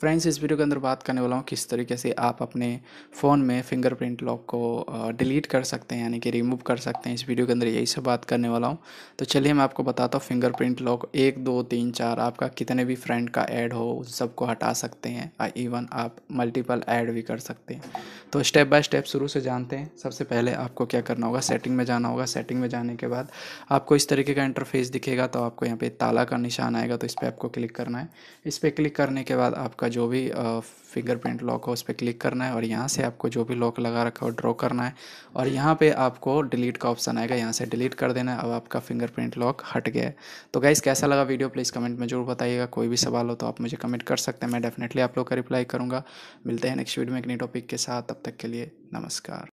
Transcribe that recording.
friends इस video के अंदर बात करने वाला हूँ किस तरीके से आप अपने फ़ोन में फिंगरप्रिंट लॉक को डिलीट कर सकते हैं यानी कि रिमूव कर सकते हैं इस वीडियो के अंदर यही सब बात करने वाला हूँ तो चलिए मैं आपको बताता हूँ फिंगरप्रिंट लॉक एक दो तीन चार आपका कितने भी फ्रेंड का ऐड हो उन सबको हटा सकते हैं इवन आप मल्टीपल ऐड भी कर सकते हैं तो स्टेप बाय स्टेप शुरू से जानते हैं सबसे पहले आपको क्या करना होगा सेटिंग में जाना होगा सेटिंग में जाने के बाद आपको इस तरीके का इंटरफेस दिखेगा तो आपको यहाँ पे ताला का निशान आएगा तो इस पर आपको क्लिक करना है इस पर क्लिक करने के बाद आपका आपका जो भी फिंगरप्रिंट लॉक हो उस पर क्लिक करना है और यहाँ से आपको जो भी लॉक लगा रखा हो ड्रॉ करना है और यहाँ पे आपको डिलीट का ऑप्शन आएगा यहाँ से डिलीट कर देना है अब आपका फिंगरप्रिंट लॉक हट गया है तो गाइस कैसा लगा वीडियो प्लीज़ कमेंट में जरूर बताइएगा कोई भी सवाल हो तो आप मुझे कमेंट कर सकते हैं मैं डेफिनेटली आप लोग का रिप्लाई करूँगा मिलते हैं नेक्स्ट वीडियो में एक नई टॉपिक के साथ तब तक के लिए नमस्कार